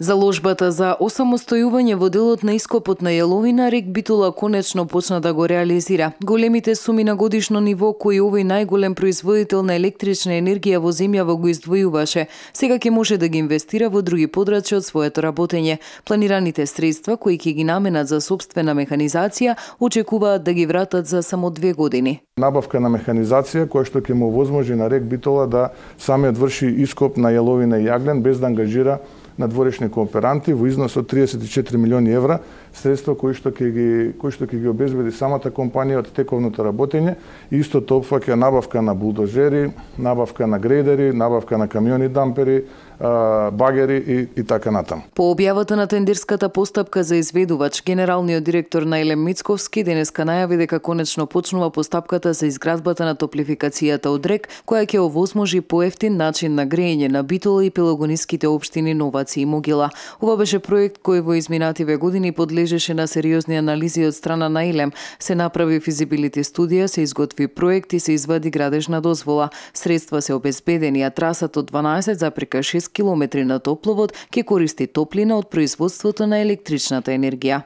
Заложбата за осамостојување во делот на ископот на Јеловина Рек Битола конечно почна да го реализира. Големите суми на годишно ниво кои овој најголем производител на електрична енергија во земјава го издвојуваше, сега ќе може да ги инвестира во други подрачја од своето работење. Планираните средства кои ќе ги наменат за собствена механизација очекуваат да ги вратат за само две години. Набавка на механизација која што ќе му возможи на Рек Битола да самиот врши ископ на Јеловина и Јаглен без да ангажира на дворешни кооперанти во износ од 34 милиони евра, средства кои што ќе ги кои што ќе ги обезбеди самата компанија од тековното работење, исто истото опфаќа набавка на булдожери, набавка на грейдери, набавка на камиони дампери, багери и, и така натаму. По објавата на тендерската постапка за изведувач, генералниот директор на Елем Мицковски денеска најави дека конечно почнува постапката за изградбата на топлификацијата од рек, која ќе овозможи поевтин начин на грејење на Битола и пелагониските општини Новаци и Могила. Ова беше проект кој во изминативе години подлежеше на сериозни анализи од страна на Елем. Се направи физибилити студија, се изготви проект и се извади градежна дозвола. Средства се обезбедени, а трасата од 12,6 километри на топловод ќе користи топлина од производството на електричната енергија.